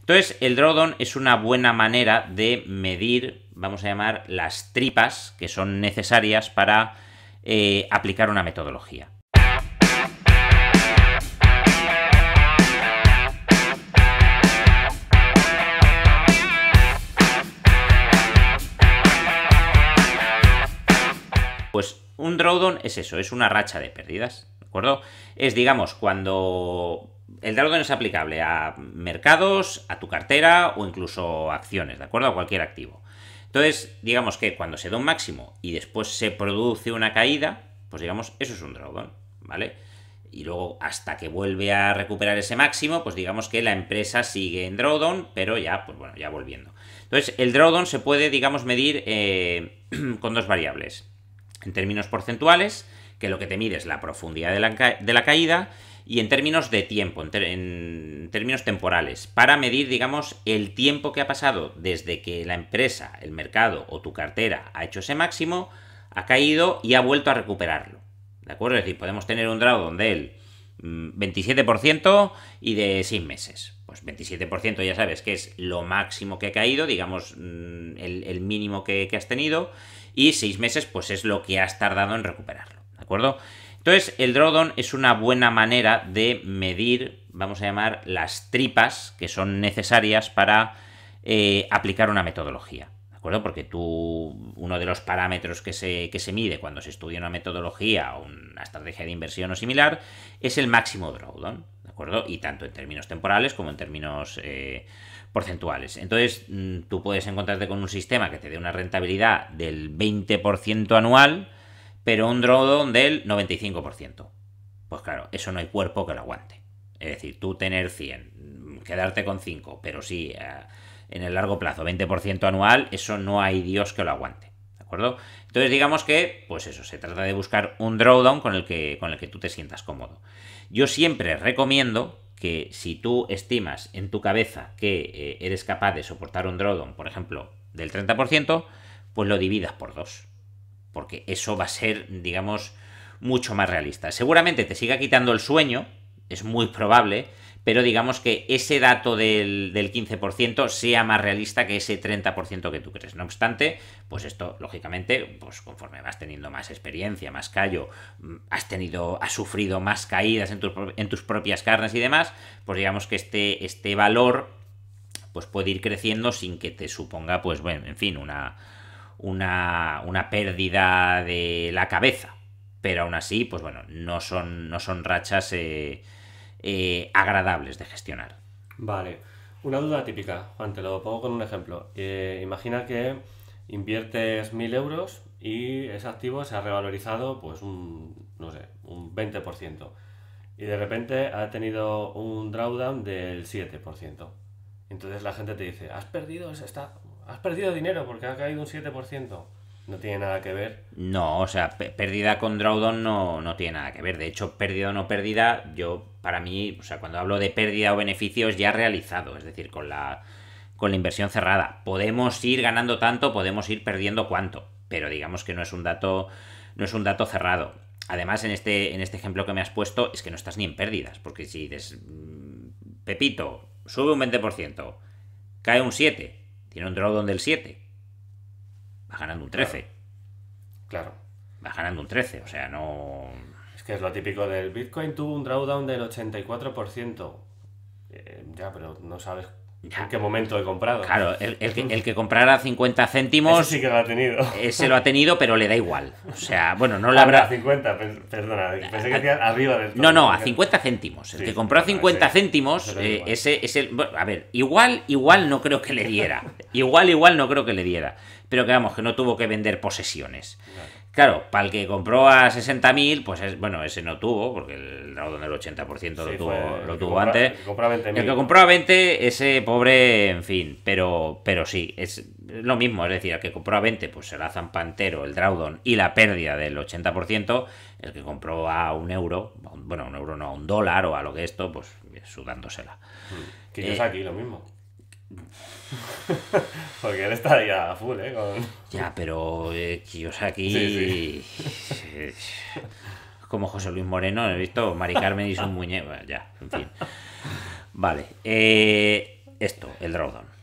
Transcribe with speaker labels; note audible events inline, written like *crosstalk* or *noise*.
Speaker 1: Entonces, el drawdown es una buena manera de medir, vamos a llamar, las tripas que son necesarias para eh, aplicar una metodología. Pues un drawdown es eso, es una racha de pérdidas, ¿de acuerdo? Es, digamos, cuando el drawdown es aplicable a mercados, a tu cartera o incluso acciones, ¿de acuerdo? A cualquier activo. Entonces, digamos que cuando se da un máximo y después se produce una caída, pues digamos, eso es un drawdown, ¿vale? Y luego, hasta que vuelve a recuperar ese máximo, pues digamos que la empresa sigue en drawdown, pero ya, pues bueno, ya volviendo. Entonces, el drawdown se puede, digamos, medir eh, *clears throat* con dos variables. En términos porcentuales, que lo que te mide es la profundidad de la, de la caída, y en términos de tiempo, en, términos temporales, para medir, digamos, el tiempo que ha pasado desde que la empresa, el mercado o tu cartera ha hecho ese máximo, ha caído y ha vuelto a recuperarlo. ¿De acuerdo? Es decir, podemos tener un draw donde el 27% mm, y de 6 meses. Pues 27% ya sabes que es lo máximo que ha caído, digamos, mm, el, mínimo que, que has tenido, y 6 meses pues es lo que has tardado en recuperarlo. ¿De acuerdo? Entonces, el drawdown es una buena manera de medir, vamos a llamar, las tripas que son necesarias para eh, aplicar una metodología. ¿De acuerdo? Porque tú, uno de los parámetros que se, mide cuando se estudia una metodología o una estrategia de inversión o similar es el máximo drawdown. ¿De acuerdo? Y tanto en términos temporales como en términos eh, porcentuales. Entonces, mm, tú puedes encontrarte con un sistema que te dé una rentabilidad del 20% anual pero un drawdown del 95%. Pues claro, eso no hay cuerpo que lo aguante. Es decir, tú tener 100, quedarte con 5, pero sí eh, en el largo plazo, 20% anual, eso no hay Dios que lo aguante. ¿De acuerdo? Entonces digamos que, pues eso, se trata de buscar un drawdown con el que, con el que tú te sientas cómodo. Yo siempre recomiendo que si tú estimas en tu cabeza que eh, eres capaz de soportar un drawdown, por ejemplo, del 30%, pues lo dividas por dos porque eso va a ser, digamos, mucho más realista. Seguramente te siga quitando el sueño, es muy probable, pero digamos que ese dato del, 15% sea más realista que ese 30% que tú crees. No obstante, pues esto, lógicamente, pues conforme vas teniendo más experiencia, más callo, mm, has tenido, has sufrido más caídas en, en tus propias carnes y demás, pues digamos que este, este valor pues puede ir creciendo sin que te suponga, pues bueno, en fin, una, una, una pérdida de la cabeza. Pero aún así, pues bueno, no son, no son rachas eh, eh, agradables de gestionar.
Speaker 2: Vale. Una duda típica, Juan, te lo pongo con un ejemplo. Eh, imagina que inviertes 1.000 euros y ese activo se ha revalorizado pues un, no sé, un 20%. Y de repente ha tenido un drawdown del 7%. Entonces la gente te dice, has perdido, está, has perdido dinero porque ha caído un 7%. No tiene nada que ver.
Speaker 1: No, o sea, pérdida con drawdown no, no tiene nada que ver. De hecho, pérdida o no pérdida, yo, para mí, o sea, cuando hablo de pérdida o beneficios ya realizado, es decir, con la, con la inversión cerrada. Podemos ir ganando tanto, podemos ir perdiendo cuánto, pero digamos que no es un dato, no es un dato cerrado. Además, en este, en este ejemplo que me has puesto, es que no estás ni en pérdidas, porque si dices, mm, Pepito, sube un 20%, cae un 7%, tiene un drawdown del 7, va ganando un 13. Claro. claro. Va ganando un 13, o sea, no... Es que es lo típico
Speaker 2: del Bitcoin, tuvo un drawdown del 84%. Eh, ya, pero no sabes
Speaker 1: ¿En qué momento he comprado? Claro, el, que, comprara 50 céntimos. Ese sí que lo ha tenido. Ese lo ha tenido, pero le da igual. O sea, bueno, no le ah, habrá. A
Speaker 2: 50, perdona, pensé que arriba del. no, no, a
Speaker 1: 50 céntimos. El que compró a 50 céntimos, eh, ese a ver, igual, igual no creo que le diera. *laughs* igual, igual no creo que le diera. Pero que vamos, que no tuvo que vender posesiones. Claro, para el que compró a 60.000, pues es, bueno, ese no tuvo, porque el Draudon del 80% lo tuvo, lo tuvo antes. El que, compró a 20, ese pobre, en fin, pero, pero sí, es lo mismo, es decir, el que compró a 20, pues se la Zampantero, el Draudon y la pérdida del 80%, el que compró a un euro, bueno, un euro no, a un dólar o a lo que esto, pues eh, sudándosela. Hmm. que es eh, aquí
Speaker 2: lo mismo. *laughs* Porque él estaría full, ¿eh? Con...
Speaker 1: Ya, pero eh, *laughs* Como José Luis Moreno, he visto Mari Carmen y su muñeco *laughs* Ya, en fin. Vale. Eh,
Speaker 2: esto, el drawdown.